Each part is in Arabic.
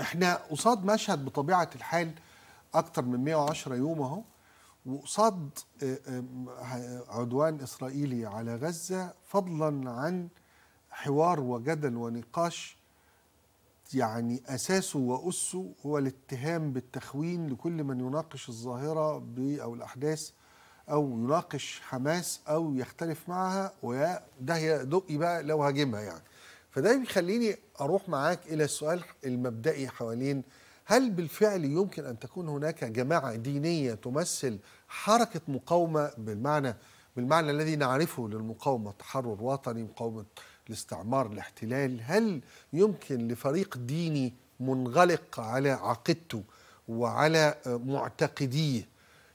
احنا قصاد مشهد بطبيعه الحال اكتر من 110 يوم اهو وقصاد آه، آه، عدوان اسرائيلي على غزه فضلا عن حوار وجدل ونقاش يعني اساسه واسه هو الاتهام بالتخوين لكل من يناقش الظاهره او الاحداث او يناقش حماس او يختلف معها وده دقي بقى لو هاجمها يعني فده بيخليني اروح معاك الى السؤال المبدئي حوالين هل بالفعل يمكن ان تكون هناك جماعه دينيه تمثل حركه مقاومه بالمعنى بالمعنى الذي نعرفه للمقاومه تحرر وطني مقاومه الاستعمار الاحتلال هل يمكن لفريق ديني منغلق على عقيدته وعلى معتقديه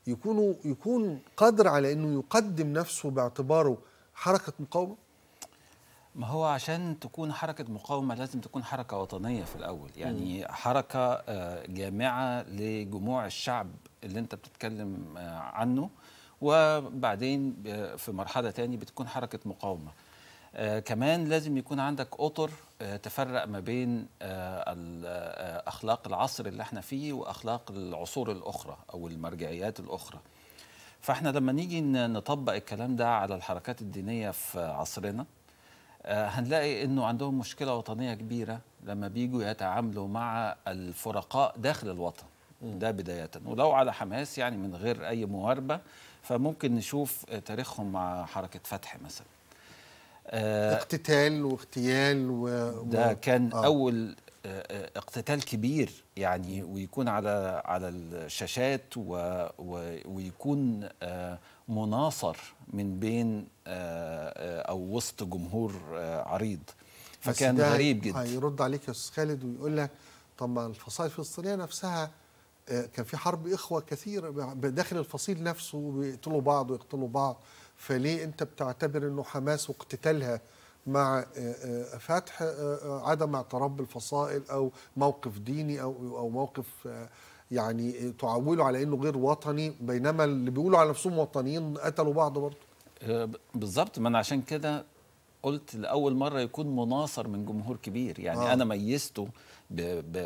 يكونوا يكون قادر على انه يقدم نفسه باعتباره حركه مقاومه ما هو عشان تكون حركة مقاومة لازم تكون حركة وطنية في الأول يعني م. حركة آه، جامعة لجموع الشعب اللي أنت بتتكلم آه، عنه وبعدين آه، في مرحلة تاني بتكون حركة مقاومة كمان لازم يكون عندك أطر تفرق ما بين أخلاق العصر اللي احنا فيه وأخلاق العصور الأخرى أو المرجعيات الأخرى فاحنا لما نيجي نطبق الكلام ده على الحركات الدينية في عصرنا آه، هنلاقي انه عندهم مشكله وطنيه كبيره لما بيجوا يتعاملوا مع الفرقاء داخل الوطن ده بدايه ولو على حماس يعني من غير اي مواربه فممكن نشوف تاريخهم مع حركه فتح مثلا آه، اقتتال واغتيال و... ده كان آه. اول آه، اقتتال كبير يعني ويكون على على الشاشات و... و... ويكون مناصر من بين آه، آه، او وسط جمهور آه، عريض فكان غريب جدا هيرد عليك يا استاذ خالد ويقول لك طب ما الفصائل الفلسطينيه نفسها كان في حرب اخوه كثير داخل الفصيل نفسه بيقتلوا بعض ويقتلوا بعض فليه انت بتعتبر انه حماس واقتتالها مع فتح عدم اعتراف بالفصائل او موقف ديني او او موقف يعني تعولوا على انه غير وطني بينما اللي بيقولوا على نفسهم وطنيين قتلوا بعض برضه آه، بالظبط ما انا عشان كده قلت لاول مره يكون مناصر من جمهور كبير يعني آه. انا ميزته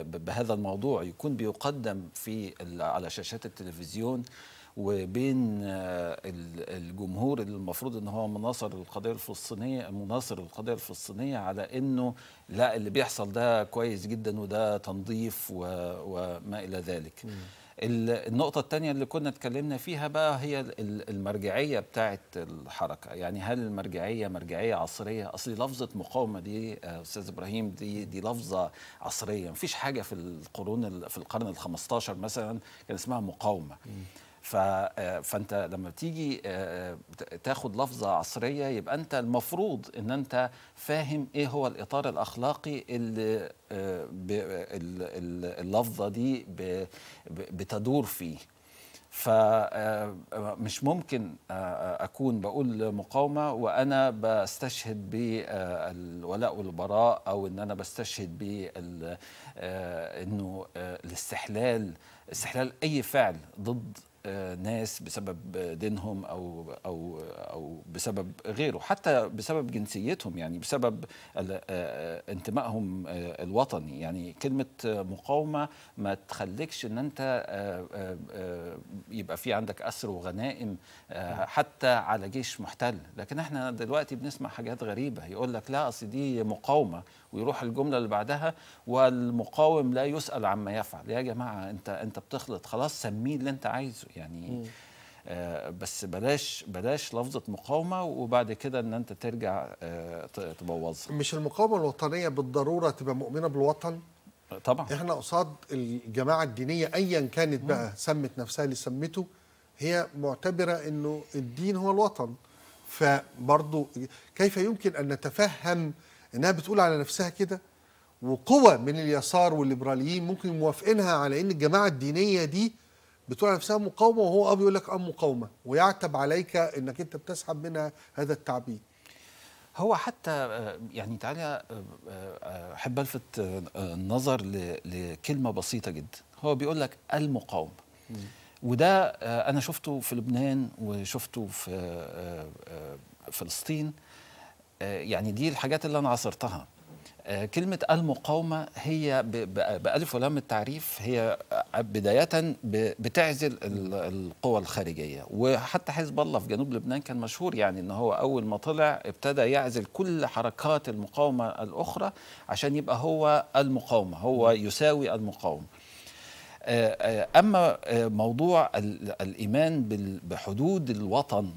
بهذا الموضوع يكون بيقدم في على شاشات التلفزيون وبين آه، الجمهور اللي المفروض ان هو مناصر القضيه الفلسطينيه مناصر القضيه الفلسطينيه على انه لا اللي بيحصل ده كويس جدا وده تنظيف وما الى ذلك. النقطة الثانية اللي كنا اتكلمنا فيها بقى هي المرجعية بتاعة الحركة يعني هل المرجعية مرجعية عصرية أصل لفظة مقاومة دي آه، أستاذ إبراهيم دي دي لفظة عصرية مفيش حاجة في القرون في القرن ال 15 مثلا كان اسمها مقاومة م. آه، فانت لما تيجي آه، آه، تاخد لفظه عصريه يبقى انت المفروض ان انت فاهم ايه هو الاطار الاخلاقي اللي اللفظه دي بتدور فيه فمش ممكن اكون بقول مقاومه وانا بستشهد بالولاء والبراء او ان انا بستشهد ب انه الاستحلال استحلال اي فعل ضد ناس بسبب دينهم او او او بسبب غيره حتى بسبب جنسيتهم يعني بسبب آه، انتمائهم آه، الوطني يعني كلمه مقاومه ما تخليكش ان انت آه، يبقى في عندك اسر وغنائم حتى على جيش محتل لكن احنا دلوقتي بنسمع حاجات غريبه يقول لك لا اصل دي مقاومه ويروح الجمله اللي بعدها والمقاوم لا يسال عما يفعل يا جماعه انت انت بتخلط خلاص سميه اللي انت عايزه يعني آه، بس بلاش بلاش لفظه مقاومه وبعد كده ان انت ترجع آه، تبوظها مش المقاومه الوطنيه بالضروره تبقى مؤمنه بالوطن طبعا احنا قصاد الجماعه الدينيه ايا كانت بقى سمت نفسها اللي سمته هي معتبره انه الدين هو الوطن فبرضه كيف يمكن ان نتفهم انها بتقول على نفسها كده وقوة من اليسار والليبراليين ممكن موافقينها على ان الجماعه الدينيه دي بتقول نفسها مقاومه وهو اه بيقول لك اه مقاومه ويعتب عليك انك انت بتسحب منها هذا التعبير هو حتى آه، يعني تعالى آه، آه، احب الفت النظر لكلمه بسيطه جدا هو بيقول لك المقاومه وده انا شفته في لبنان وشفته في فلسطين يعني دي الحاجات اللي انا عصرتها آه، كلمة المقاومة هي بألف ولام التعريف هي بداية بتعزل القوى الخارجية وحتى حزب الله في جنوب لبنان كان مشهور يعني أنه هو أول ما طلع ابتدى يعزل كل حركات المقاومة الأخرى عشان يبقى هو المقاومة هو يساوي المقاومة آه، آه، اما موضوع الايمان بحدود الوطن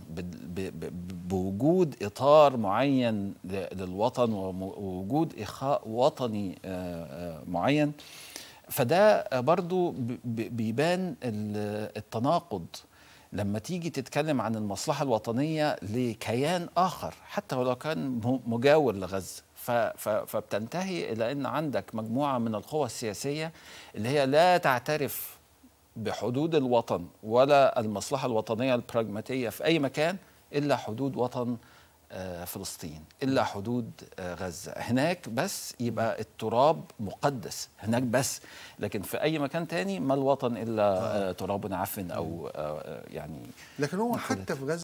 بوجود اطار معين للوطن ووجود اخاء وطني آه، آه، معين فده برضو بيبان التناقض لما تيجي تتكلم عن المصلحة الوطنية لكيان آخر حتى ولو كان مجاور لغزة فبتنتهي إلى أن عندك مجموعة من القوى السياسية اللي هي لا تعترف بحدود الوطن ولا المصلحة الوطنية البراجماتية في أي مكان إلا حدود وطن آه، فلسطين إلا حدود آه، غزة هناك بس يبقى التراب مقدس هناك بس لكن في أي مكان تاني ما الوطن إلا آه، تراب عفن أو يعني لكن هو حتى في غزة